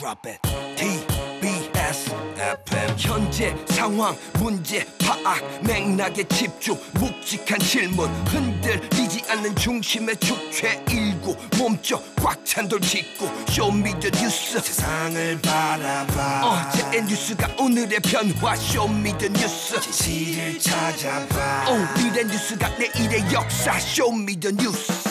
Drop it. TBS FM 현재 상황 문제 파악 맥락에 집중 묵직한 질문 흔들리지 않는 중심의 축제 일구 몸쪽 꽉찬돌 짚고 쇼미더 뉴스 세상을 바라봐 어제의 뉴스가 오늘의 변화 쇼미더 뉴스 진실을 찾아봐 오늘의 뉴스가 내일의 역사 쇼미더 뉴스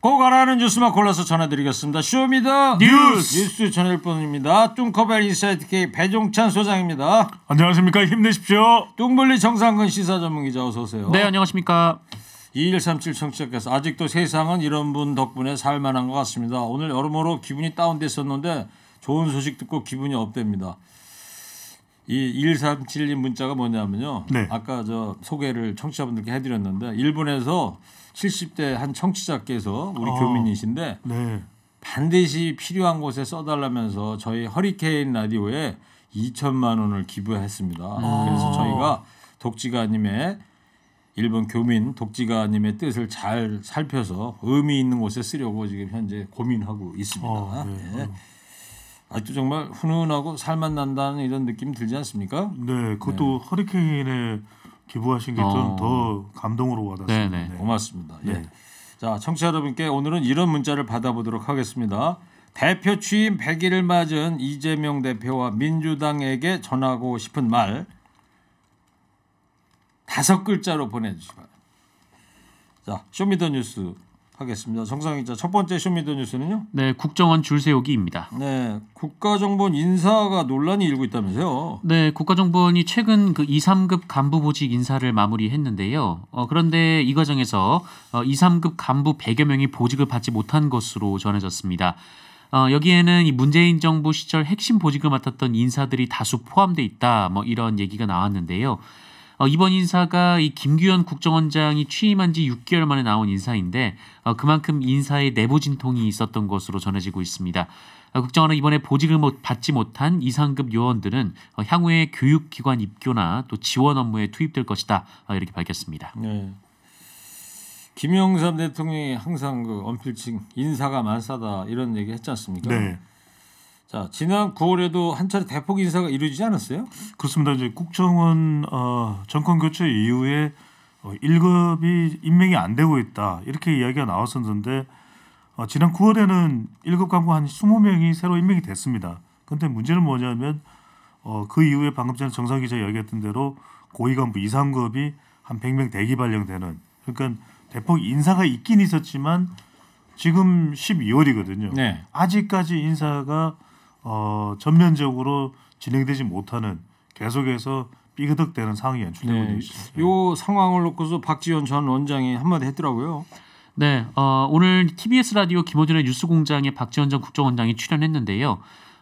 꼭 알아는 뉴스만 골라서 전해드리겠습니다. 쇼미더 뉴스 뉴스 전해일 뿐입니다. 뚱커벨 인사이트 K 배종찬 소장입니다. 안녕하십니까 힘내십시오. 뚱블리 정상근 시사 전문기자 어서 오세요. 네 안녕하십니까. 2137 청취자께서 아직도 세상은 이런 분 덕분에 살만한 것 같습니다. 오늘 여러모로 기분이 다운됐었는데 좋은 소식 듣고 기분이 업됩니다. 이 2137님 문자가 뭐냐면요. 네. 아까 저 소개를 청취자분들께 해드렸는데 일본에서 70대 한 청취자께서 우리 아, 교민이신데 네. 반드시 필요한 곳에 써달라면서 저희 허리케인 라디오에 2천만 원을 기부했습니다. 음. 아. 그래서 저희가 독지가님의 일본 교민 독지가님의 뜻을 잘 살펴서 의미 있는 곳에 쓰려고 지금 현재 고민하고 있습니다. 아, 네. 네. 아직도 정말 훈훈하고 살맛 난다는 이런 느낌 들지 않습니까? 네, 그것도 네. 허리케인의 기부하신 게 좀더 어. 감동으로 와닿습니다. 네네. 네. 고맙습니다. 예. 네. 예. 자, 청취자 여러분께 오늘은 이런 문자를 받아보도록 하겠습니다. 대표 취임 100일을 맞은 이재명 대표와 민주당에게 전하고 싶은 말 다섯 글자로 보내주시기 바랍니다. 자, 쇼미더뉴스 하겠습니다. 정상 기자 첫 번째 쇼미더뉴스는요? 네, 국정원 줄세우기입니다. 네, 국가정보원 인사가 논란이 일고 있다면서요? 네, 국가정보원이 최근 그 2, 3급 간부 보직 인사를 마무리했는데요. 어, 그런데 이 과정에서 어, 2, 3급 간부 100여 명이 보직을 받지 못한 것으로 전해졌습니다. 어, 여기에는 이 문재인 정부 시절 핵심 보직을 맡았던 인사들이 다수 포함돼 있다. 뭐 이런 얘기가 나왔는데요. 어, 이번 인사가 이 김규현 국정원장이 취임한 지 6개월 만에 나온 인사인데 어, 그만큼 인사의 내부 진통이 있었던 것으로 전해지고 있습니다. 어, 국정원은 이번에 보직을 못, 받지 못한 이상급 요원들은 어, 향후에 교육기관 입교나 또 지원 업무에 투입될 것이다 어, 이렇게 밝혔습니다. 네. 김영삼 대통령이 항상 그 언필칭 인사가 만사다 이런 얘기 했지 않습니까? 네. 자 지난 9월에도 한 차례 대폭 인사가 이루어지지 않았어요? 그렇습니다. 이제 국정원 어, 정권 교체 이후에 어, 1급이 임명이 안 되고 있다 이렇게 이야기가 나왔었는데 어, 지난 9월에는 1급 간부 한 20명이 새로 임명이 됐습니다. 근데 문제는 뭐냐면 어, 그 이후에 방금 전에 정상 기자 이야기했던 대로 고위 간부 이상급이 한 100명 대기 발령되는 그러니까 대폭 인사가 있긴 있었지만 지금 12월이거든요. 네. 아직까지 인사가 어, 전면적으로 진행되지 못하는 계속해서 삐그덕대는 상황이 연출되고 네. 있죠. 이 상황을 놓고서 박지원 전 원장이 한마디 했더라고요. 네, 어, 오늘 TBS 라디오 김호준의 뉴스공장에 박지원 전 국정원장이 출연했는데요.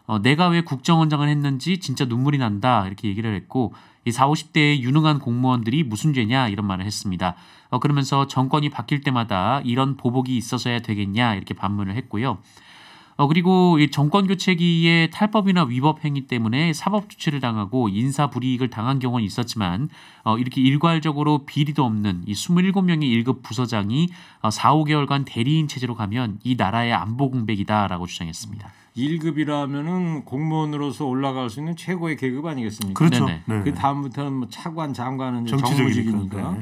어, 내가 왜 국정원장을 했는지 진짜 눈물이 난다 이렇게 얘기를 했고 이 4, 50대의 유능한 공무원들이 무슨 죄냐 이런 말을 했습니다. 어, 그러면서 정권이 바뀔 때마다 이런 보복이 있어서야 되겠냐 이렇게 반문을 했고요. 어, 그리고 이 정권 교체기에 탈법이나 위법 행위 때문에 사법 조치를 당하고 인사 불이익을 당한 경우는 있었지만 어, 이렇게 일괄적으로 비리도 없는 이 27명의 1급 부서장이 어, 4, 5개월간 대리인 체제로 가면 이 나라의 안보 공백이다라고 주장했습니다. 1급이라면은 공무원으로서 올라갈 수 있는 최고의 계급 아니겠습니까? 그렇죠. 네. 그 다음부터는 뭐 차관, 장관은 정무직이니까.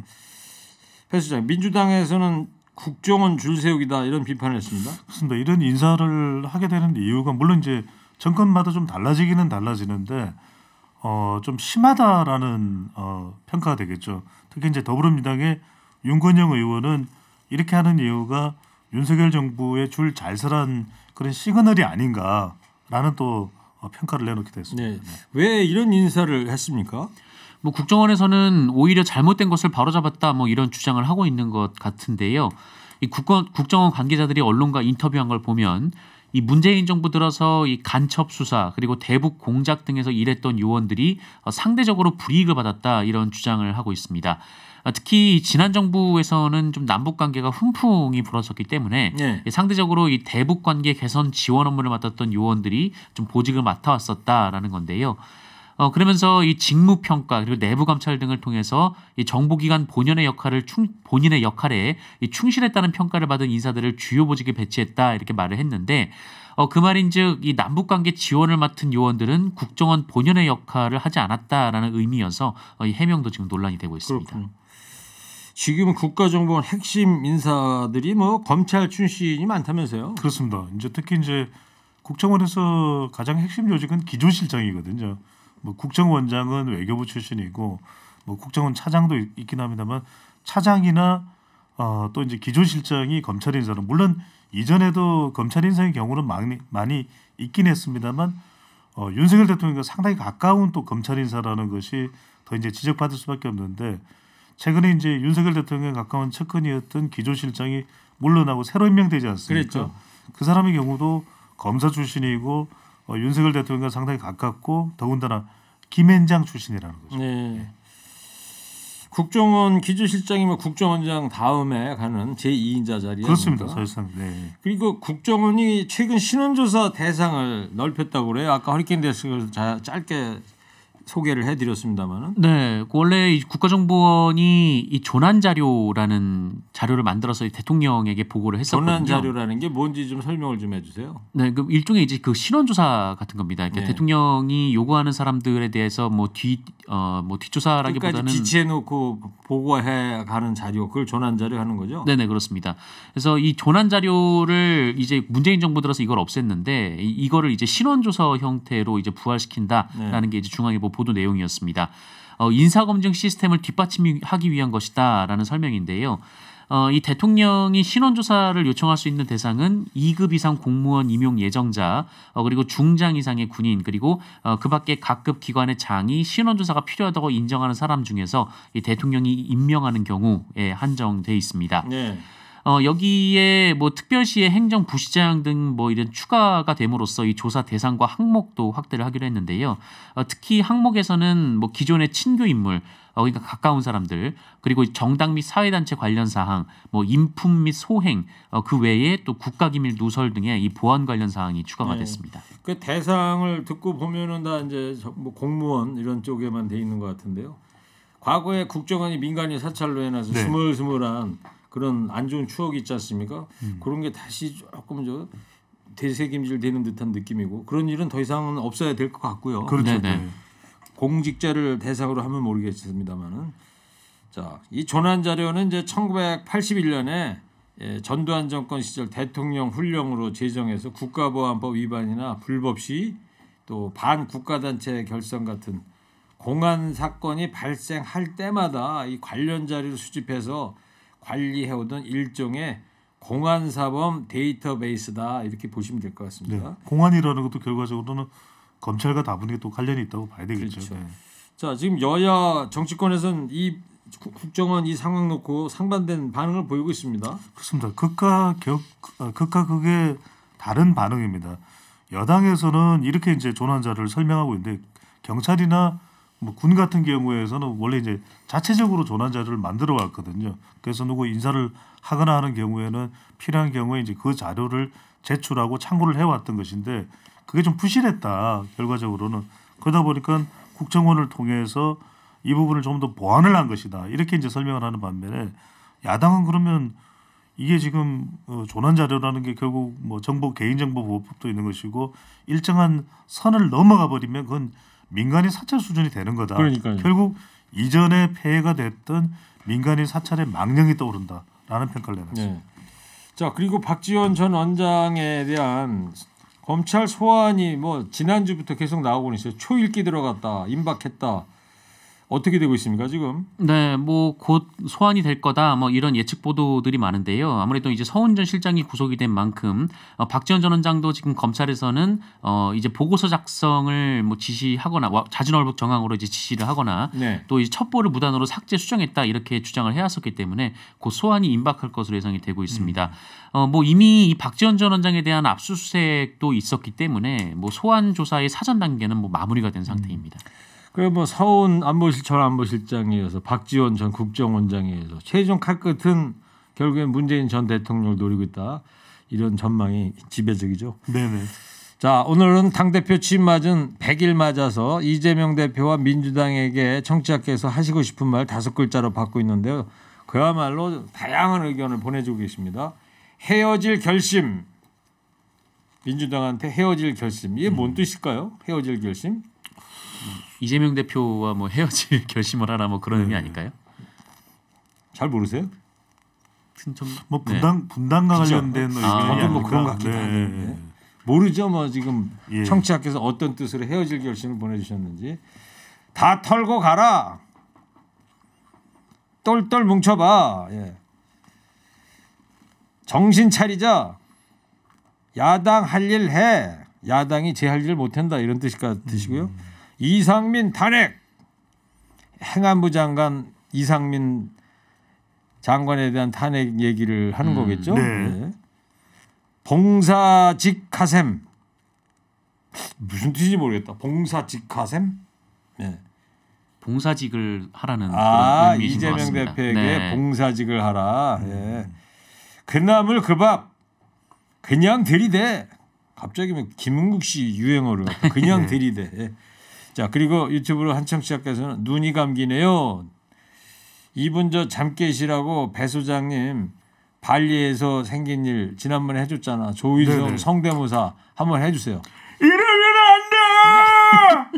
네. 민주당에서는 국정원 줄세우기다 이런 비판을 했습니다. 그렇습니다. 이런 인사를 하게 되는 이유가 물론 이제 정권마다 좀 달라지기는 달라지는데 어, 좀 심하다라는 어, 평가가 되겠죠. 특히 이제 더불어민당의 윤건영 의원은 이렇게 하는 이유가 윤석열 정부의 줄잘 서란 그런 시그널이 아닌가라는 또 어, 평가를 내놓기도 습니다 네. 왜 이런 인사를 했습니까? 뭐 국정원에서는 오히려 잘못된 것을 바로잡았다 뭐 이런 주장을 하고 있는 것 같은데요. 이국권 국정원 관계자들이 언론과 인터뷰한 걸 보면 이 문재인 정부 들어서 이 간첩 수사 그리고 대북 공작 등에서 일했던 요원들이 어, 상대적으로 불이익을 받았다 이런 주장을 하고 있습니다. 아, 특히 지난 정부에서는 좀 남북 관계가 훈풍이 불었었기 때문에 네. 상대적으로 이 대북 관계 개선 지원 업무를 맡았던 요원들이 좀 보직을 맡아왔었다라는 건데요. 어, 그러면서 이 직무 평가 그리고 내부 감찰 등을 통해서 이 정보기관 본연의 역할을 충, 본인의 역할에 이 충실했다는 평가를 받은 인사들을 주요 보직에 배치했다 이렇게 말을 했는데 어, 그 말인즉 이 남북 관계 지원을 맡은 요원들은 국정원 본연의 역할을 하지 않았다라는 의미여서 어, 이 해명도 지금 논란이 되고 있습니다. 그렇군요. 지금 국가정보원 핵심 인사들이 뭐 검찰 출신이 많다면서요? 그렇습니다. 이제 특히 이제 국정원에서 가장 핵심 조직은 기조실장이거든요. 뭐 국정원장은 외교부 출신이고 뭐 국정원 차장도 있긴 합니다만 차장이나 어, 또 이제 기조실장이 검찰 인사는 물론 이전에도 검찰 인사의 경우는 많이, 많이 있긴 했습니다만 어, 윤석열 대통령과 상당히 가까운 또 검찰 인사라는 것이 더 이제 지적받을 수밖에 없는데 최근에 이제 윤석열 대통령에 가까운 측근이었던 기조실장이 물러나고 새로 임명되지 않습니까? 그랬죠. 그 사람의 경우도 검사 출신이고 어, 윤석열 대통령과 상당히 가깝고 더군다나 김앤장 출신이라는 거죠. 네. 예. 국정원 기조실장이면 국정원장 다음에 가는 제2인자 자리에 그렇습니다. 사실상. 네. 그리고 국정원이 최근 신원조사 대상을 넓혔다고 그래요. 아까 허리케인 데스크에서 자, 짧게 소개를 해드렸습니다만은 네 그 원래 국가정보원이 이 조난 자료라는 자료를 만들어서 대통령에게 보고를 했었거든요. 조난 자료라는 게 뭔지 좀 설명을 좀 해주세요. 네, 그 일종의 이제 그 신원조사 같은 겁니다. 그러니까 네. 대통령이 요구하는 사람들에 대해서 뭐 뒤 어 뭐 뒷조사라기보다는 어, 뭐 지체해놓고 보고해 가는 자료 그걸 조난 자료 하는 거죠. 네네 네, 그렇습니다. 그래서 이 조난 자료를 이제 문재인 정부 들어서 이걸 없앴는데 이, 이거를 이제 신원조사 형태로 이제 부활시킨다라는 네. 게 이제 중앙일보 보도 내용이었습니다. 어, 인사검증 시스템을 뒷받침하기 위한 것이다라는 설명인데요. 어, 이 대통령이 신원조사를 요청할 수 있는 대상은 2급 이상 공무원 임용 예정자, 어, 그리고 중장 이상의 군인, 그리고 어, 그 밖에 각급 기관의 장이 신원조사가 필요하다고 인정하는 사람 중에서 이 대통령이 임명하는 경우에 한정돼 있습니다. 네. 어, 여기에 뭐 특별시의 행정부시장 등 뭐 이런 추가가 됨으로써 이 조사 대상과 항목도 확대를 하기로 했는데요. 어, 특히 항목에서는 뭐 기존의 친교 인물 어, 그러니까 가까운 사람들 그리고 정당 및 사회단체 관련 사항 뭐 인품 및 소행 어, 그 외에 또 국가기밀 누설 등의 이 보안 관련 사항이 추가가 네. 됐습니다. 그 대상을 듣고 보면은 다 이제 뭐 공무원 이런 쪽에만 돼 있는 것 같은데요. 과거에 국정원이 민간인 사찰로 해놔서 네. 스물스물한 그런 안 좋은 추억이 있지 않습니까? 음. 그런 게 다시 조금 저 되새김질 되는 듯한 느낌이고 그런 일은 더 이상은 없어야 될 것 같고요. 그렇죠. 네, 네. 네 공직자를 대상으로 하면 모르겠습니다만은 자, 이 조난 자료는 이제 1981년에 예, 전두환 정권 시절 대통령 훈령으로 제정해서 국가보안법 위반이나 불법 시또 반국가단체 결성 같은 공안 사건이 발생할 때마다 이 관련 자료를 수집해서 관리해오던 일종의 공안사범 데이터베이스다 이렇게 보시면 될 것 같습니다. 네. 공안이라는 것도 결과적으로는 검찰과 다분히 또 관련이 있다고 봐야 되겠죠. 그렇죠. 네. 자 지금 여야 정치권에서는 이 국정원 이 상황 놓고 상반된 반응을 보이고 있습니다. 그렇습니다. 극과 격 아, 극과 극의 다른 반응입니다. 여당에서는 이렇게 이제 조난자를 설명하고 있는데 경찰이나 뭐군 같은 경우에서는 원래 이제 자체적으로 조난자료를 만들어 왔거든요. 그래서 누구 인사를 하거나 하는 경우에는 필요한 경우에 이제 그 자료를 제출하고 참고를 해왔던 것인데 그게 좀 부실했다 결과적으로는 그러다 보니까 국정원을 통해서 이 부분을 좀 더 보완을 한 것이다 이렇게 이제 설명을 하는 반면에 야당은 그러면 이게 지금 어, 조난 자료라는 게 결국 뭐 정보 개인정보 보호법도 있는 것이고 일정한 선을 넘어가 버리면 그건 민간인 사찰 수준이 되는 거다. 그러니까요. 결국 이전에 폐해가 됐던 민간인 사찰의 망령이 떠오른다라는 평가를 내놨습니다. 네. 자 그리고 박지원 전 원장에 대한 검찰 소환이 뭐 지난주부터 계속 나오고 있어요. 초읽기 들어갔다, 임박했다. 어떻게 되고 있습니까 지금? 네, 뭐 곧 소환이 될 거다 뭐 이런 예측 보도들이 많은데요. 아무래도 이제 서운전 실장이 구속이 된 만큼 어, 박지원 전 원장도 지금 검찰에서는 어 이제 보고서 작성을 뭐 지시하거나 자진월북 정황으로 이제 지시를 하거나 네. 또 이제 첩보를 무단으로 삭제 수정했다 이렇게 주장을 해왔었기 때문에 곧 소환이 임박할 것으로 예상이 되고 있습니다. 음. 어뭐 이미 이 박지원 전 원장에 대한 압수수색도 있었기 때문에 뭐 소환 조사의 사전 단계는 뭐 마무리가 된 음. 상태입니다. 음. 그뭐 서훈 안보실 전안보실장 이어서 박지원 전국정원장 이어서 최종 칼끝은 결국엔 문재인 전 대통령을 노리고 있다. 이런 전망이 지배적이죠. 네네. 자 오늘은 당 대표 취임 맞은 100일 맞아서 이재명 대표와 민주당에게 청취자께서 하시고 싶은 말 다섯 글자로 받고 있는데요. 그야말로 다양한 의견을 보내주고 계십니다. 헤어질 결심. 민주당한테 헤어질 결심. 이게 음. 뭔 뜻일까요? 헤어질 결심? 음. 이재명 대표와 뭐 헤어질 결심을 하나 뭐 그런 네. 의미 아닐까요? 잘 모르세요? 좀, 뭐 네. 분당 네. 분당과 관련된 의미 아, 뭐 그런 것 같기도 네. 한데 모르죠 뭐 지금 예. 청취자께서 어떤 뜻으로 헤어질 결심을 보내주셨는지 다 털고 가라 똘똘 뭉쳐봐 예. 정신 차리자 야당 할 일 해 야당이 제 할 일을 못한다 이런 뜻일 같으시고요 음. 이상민 탄핵 행안부 장관 이상민 장관에 대한 탄핵 얘기를 하는 음, 거겠죠. 네. 네. 봉사직 카셈 무슨 뜻인지 모르겠다. 봉사직 카셈. 네. 봉사직을 하라는 아, 이재명 같습니다. 대표에게 네. 봉사직을 하라. 음. 예. 그남을 그밥 그냥 들이대. 갑자기 뭐 김은국 씨 유행어를 그냥 네. 들이대. 예. 자, 그리고 유튜브로 한청 시작해서는 눈이 감기네요. 이분 저 잠 깨시라고 배 소장님 발리에서 생긴 일 지난번에 해줬잖아. 조희성 네네. 성대모사 한번 해주세요. 이러면 안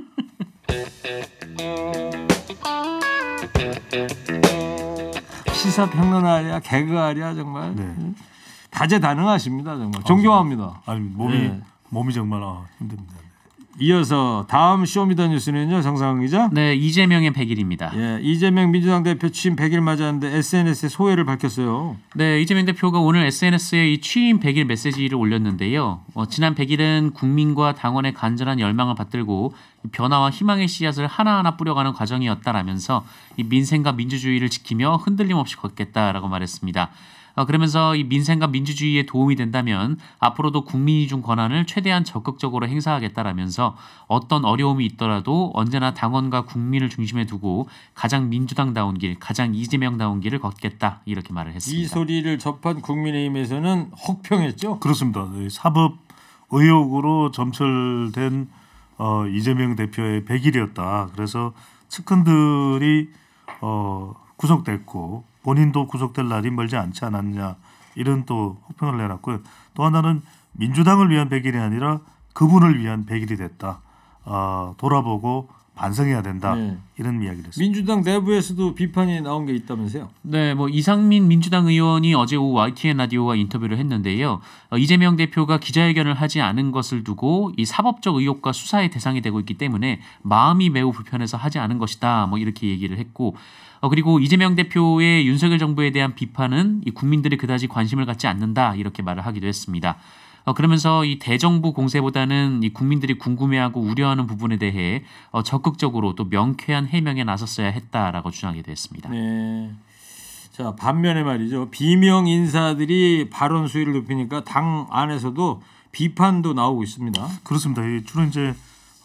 돼! 시사평론하랴 개그하랴 정말 네. 다재다능하십니다 정말 존경합니다. 아니 몸이 네. 몸이 정말 아, 힘듭니다. 이어서 다음 쇼미더뉴스는요 정상훈 기자. 네 이재명의 100일입니다. 예 이재명 민주당 대표 취임 100일 맞았는데 SNS에 소회를 밝혔어요. 네 이재명 대표가 오늘 SNS에 이 취임 100일 메시지를 올렸는데요. 어, 지난 100일은 국민과 당원의 간절한 열망을 받들고 변화와 희망의 씨앗을 하나하나 뿌려가는 과정이었다라면서 이 민생과 민주주의를 지키며 흔들림 없이 걷겠다라고 말했습니다. 어, 그러면서 이 민생과 민주주의에 도움이 된다면 앞으로도 국민이 준 권한을 최대한 적극적으로 행사하겠다라면서 어떤 어려움이 있더라도 언제나 당원과 국민을 중심에 두고 가장 민주당다운 길, 가장 이재명다운 길을 걷겠다 이렇게 말을 했습니다. 이 소리를 접한 국민의힘에서는 혹평했죠? 그렇습니다. 사법 의혹으로 점철된 어, 이재명 대표의 1일이었다 그래서 측근들이 어, 구속됐고 본인도 구속될 날이 멀지 않지 않았냐 이런 또 혹평을 내놨고요. 또 하나는 민주당을 위한 1일이 아니라 그분을 위한 1일이 됐다. 어, 돌아보고 반성해야 된다 네. 이런 이야기를 했습니다. 민주당 내부에서도 비판이 나온 게 있다면서요? 네, 뭐 이상민 민주당 의원이 어제 오후 YTN 라디오와 인터뷰를 했는데요. 어, 이재명 대표가 기자회견을 하지 않은 것을 두고 이 사법적 의혹과 수사의 대상이 되고 있기 때문에 마음이 매우 불편해서 하지 않은 것이다. 뭐 이렇게 얘기를 했고 어, 그리고 이재명 대표의 윤석열 정부에 대한 비판은 이 국민들이 그다지 관심을 갖지 않는다 이렇게 말을 하기도 했습니다. 어, 그러면서 이 대정부 공세보다는 이 국민들이 궁금해하고 우려하는 부분에 대해 어, 적극적으로 또 명쾌한 해명에 나섰어야 했다라고 주장하기도 했습니다. 네. 자 반면에 말이죠 비명 인사들이 발언 수위를 높이니까 당 안에서도 비판도 나오고 있습니다. 그렇습니다. 주로 이제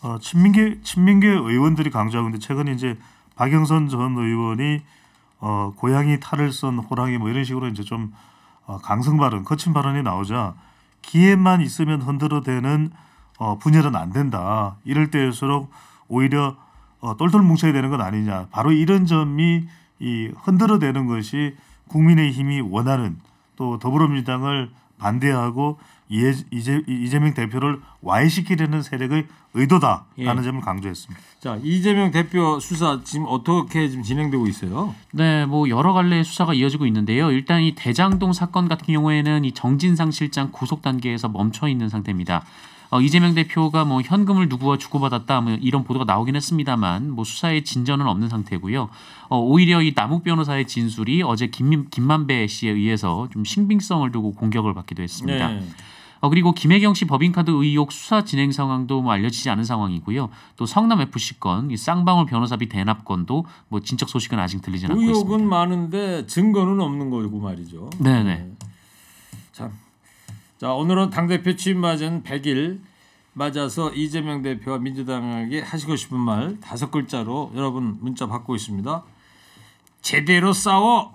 어, 친민계 친민계 의원들이 강조하고 있는데 최근 이제 박영선 전 의원이 어, 고양이 탈을 썬 호랑이 뭐 이런 식으로 이제 좀 어, 강성 발언, 거친 발언이 나오자 기회만 있으면 흔들어대는 어, 분열은 안 된다. 이럴 때일수록 오히려 어, 똘똘 뭉쳐야 되는 건 아니냐. 바로 이런 점이 이 흔들어대는 것이 국민의힘이 원하는 또 더불어민주당을 반대하고 이재, 이재, 이재명 대표를 와해시키려는 세력의 의도다라는 예. 점을 강조했습니다. 자 이재명 대표 수사 지금 어떻게 지금 진행되고 있어요? 네, 뭐 여러 갈래의 수사가 이어지고 있는데요. 일단 이 대장동 사건 같은 경우에는 이 정진상 실장 구속 단계에서 멈춰 있는 상태입니다. 어, 이재명 대표가 뭐 현금을 누구와 주고받았다 뭐 이런 보도가 나오긴 했습니다만 뭐 수사의 진전은 없는 상태고요. 어, 오히려 이 남욱 변호사의 진술이 어제 김, 김만배 씨에 의해서 좀 신빙성을 두고 공격을 받기도 했습니다. 네. 어, 그리고 김혜경 씨 법인카드 의혹 수사 진행 상황도 뭐 알려지지 않은 상황이고요. 또 성남 FC 건, 쌍방울 변호사비 대납 건도 뭐 진척 소식은 아직 들리지 않고 있습니다. 의혹은 많은데 증거는 없는 거고 말이죠. 네네. 네. 참. 자 오늘은 당 대표 취임 맞은 100일 맞아서 이재명 대표와 민주당에게 하시고 싶은 말 다섯 글자로 여러분 문자 받고 있습니다. 제대로 싸워.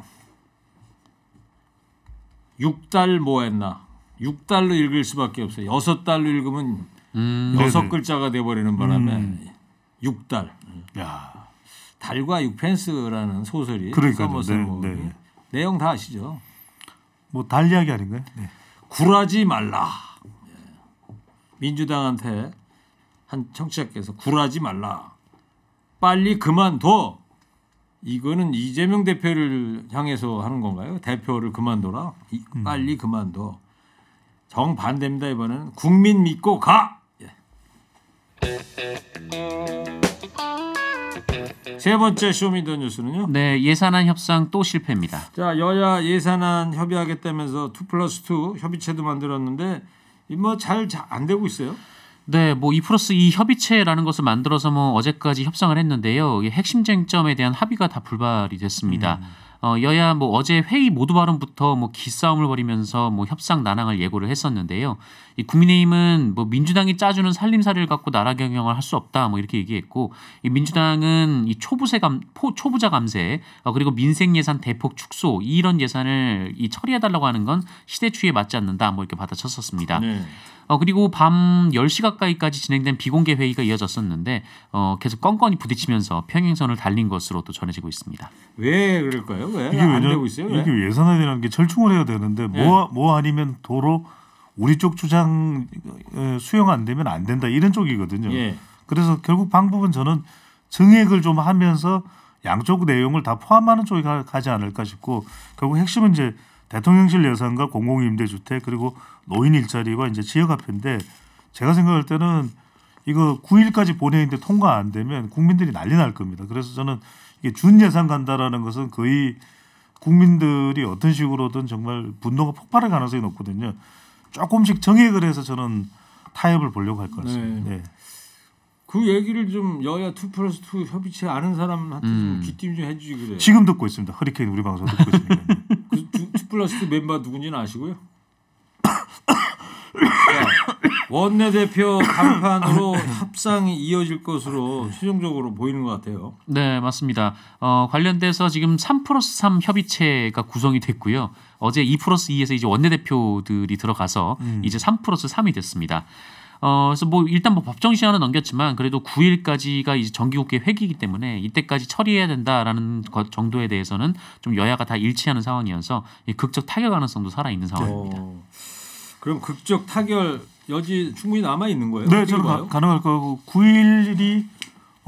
6달 뭐 했나? 6달로 읽을 수밖에 없어요. 6달로 읽으면 음, 여 글자가 돼버리는 바람에 음. 6달. 야. 달과 6펜스라는 소설이 써머스 네, 네. 내용 다 아시죠? 뭐달 이야기 아닌가요? 네. 굴하지 말라. 예. 민주당한테 한 청취자께서 굴하지 말라. 빨리 그만둬. 이거는 이재명 대표를 향해서 하는 건가요? 대표를 그만둬라. 이, 음. 빨리 음. 그만둬. 정반대입니다. 이번에는 국민 믿고 가. 예. 세 번째 쇼미더뉴스는요. 네, 예산안 협상 또 실패입니다. 자, 여야 예산안 협의하겠다면서 2 플러스 2 협의체도 만들었는데 뭐잘안 되고 있어요. 네, 뭐2 플러스 2 협의체라는 것을 만들어서 뭐 어제까지 협상을 했는데요. 핵심 쟁점에 대한 합의가 다 불발이 됐습니다. 음. 어, 여야 뭐 어제 회의 모두 발언부터 뭐 기싸움을 벌이면서 뭐 협상 난항을 예고를 했었는데요. 이 국민의힘은 뭐 민주당이 짜주는 살림살이를 갖고 나라 경영을 할 수 없다 뭐 이렇게 얘기했고 이 민주당은 이 초부세 감 포, 초부자 감세 어, 그리고 민생 예산 대폭 축소 이런 예산을 이 처리해달라고 하는 건 시대 추이에 맞지 않는다 뭐 이렇게 받아쳤었습니다. 네. 어, 그리고 밤 10시 가까이까지 진행된 비공개 회의가 이어졌었는데 어, 계속 껑껑이 부딪히면서 평행선을 달린 것으로 또 전해지고 있습니다. 왜 그럴까요? 왜 안 되고 있어요? 왜? 이게 예산안이라는 게 철충을 해야 되는데 뭐뭐 네. 뭐 아니면 도로 우리 쪽 주장 어, 수용 안 되면 안 된다 이런 쪽이거든요. 예. 그래서 결국 방법은 저는 증액을 좀 하면서 양쪽 내용을 다 포함하는 쪽이 가지 않을까 싶고 결국 핵심은 이제 대통령실 예산과 공공임대주택 그리고 노인 일자리와 이제 지역 화폐인데 제가 생각할 때는 이거 9일까지 보내는데 통과 안 되면 국민들이 난리 날 겁니다. 그래서 저는 이게 준 예산 간다라는 것은 거의 국민들이 어떤 식으로든 정말 분노가 폭발할 가능성이 높거든요. 조금씩 정액을 해서 저는 타협을 보려고 할것 네. 같습니다. 네. 네. 그 얘기를 좀 여야 투 플러스 투 협의체 아는 사람한테 좀 음. 귀띔 좀 해주지 그래요. 지금 듣고 있습니다. 허리케인 우리 방송 듣고 있습니다. 플래스 멤버 누군지는 아시고요? 원내대표 간판으로 협상이 이어질 것으로 최종적으로 보이는 것 같아요. 네, 맞습니다. 어, 관련돼서 지금 3 플러스 3 협의체가 구성이 됐고요. 어제 2 플러스 2에서 이제 원내대표들이 들어가서 음. 이제 3 플러스 3이 됐습니다. 어, 그래서 뭐 일단 뭐 법정 시한은 넘겼지만 그래도 9일까지가 이제 정기국회 회기이기 때문에 이때까지 처리해야 된다라는 것 정도에 대해서는 좀 여야가 다 일치하는 상황이어서 극적 타결 가능성도 살아 있는 상황입니다. 어, 그럼 극적 타결 여지 충분히 남아 있는 거예요? 네, 저는 가, 능할 거고 9일이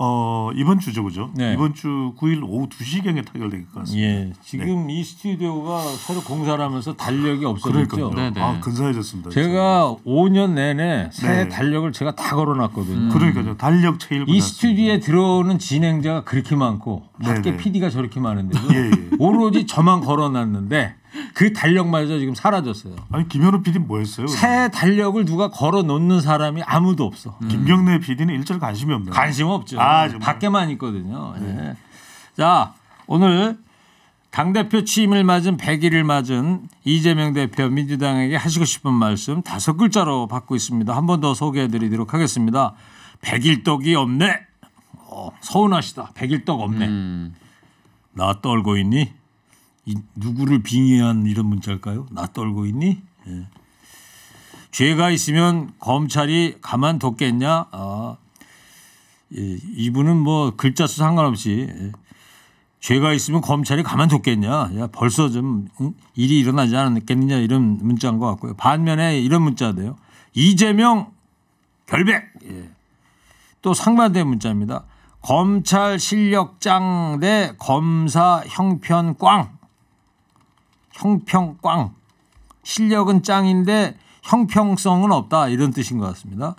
어, 이번 주죠, 그죠? 네. 이번 주 9일 오후 2시경에 타결될 것 같습니다. 예, 네. 지금 네. 이 스튜디오가 새로 공사를 하면서 달력이 없어졌죠. 네, 네. 아, 근사해졌습니다. 제가 진짜. 5년 내내 새 네. 달력을 제가 다 걸어놨거든요. 음. 그러니까요. 달력 체일. 이 스튜디오에 들어오는 진행자가 그렇게 많고 밖에 네네. PD가 저렇게 많은데 예, 예. 오로지 저만 걸어놨는데 그 달력마저 지금 사라졌어요. 아니 김현우 PD 뭐했어요새 달력을 누가 걸어 놓는 사람이 아무도 없어. 음. 김경래 PD는 일절 관심이 없네요. 관심 없죠. 아, 밖에만 있거든요. 네. 네. 자 오늘 당 대표 취임을 맞은 100일을 맞은 이재명 대표 민주당에게 하시고 싶은 말씀 다섯 글자로 받고 있습니다. 한 번 더 소개해드리도록 하겠습니다. 100일떡이 없네. 어, 서운하시다. 100일떡 없네. 음. 나 떨고 있니? 누구를 빙의한 이런 문자일까요? 나 떨고 있니? 예. 죄가 있으면 검찰이 가만뒀겠냐? 아, 예, 이분은 뭐 글자 수 상관없이 예. 죄가 있으면 검찰이 가만뒀겠냐? 야, 벌써 좀 일이 일어나지 않았겠느냐 이런 문자인 것 같고요. 반면에 이런 문자도요 이재명 결백. 예. 또 상반된 문자입니다. 검찰 실력장 대 검사 형편 꽝. 형평 꽝. 실력은 짱인데 형평성은 없다. 이런 뜻인 것 같습니다.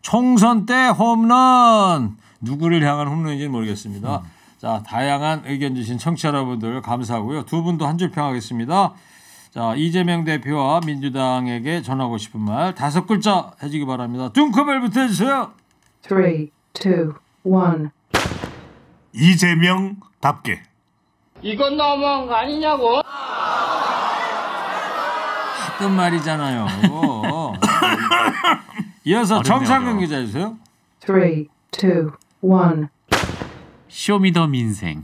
총선 때 홈런. 누구를 향한 홈런인지는 모르겠습니다. 음. 자, 다양한 의견 주신 청취자 여러분들 감사하고요. 두 분도 한 줄 평하겠습니다. 자, 이재명 대표와 민주당에게 전하고 싶은 말 다섯 글자 해주기 바랍니다. 뚱커벨부터 해주세요. 3, 2, 1. 이재명답게. 이건 너무한 거 아니냐고. 했던 말이잖아요. 뭐. 이어서 정상근 기자 주세요. 3, 2, 1 쇼미더 민생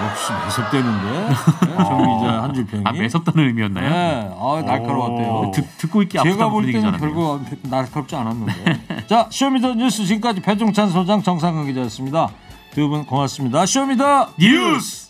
역시 매섭대는데 네, 정 어. 기자 한줄 평이 아 매섭다는 의미였나요? 네, 아 날카로웠대요. 어, 듣, 듣고 있기 제가 볼 때는 결국 날카롭지 않았는데. 자, 쇼미더 뉴스 지금까지 배종찬 소장 정상근 기자였습니다. 두분 고맙습니다. 쇼미더 입 뉴스!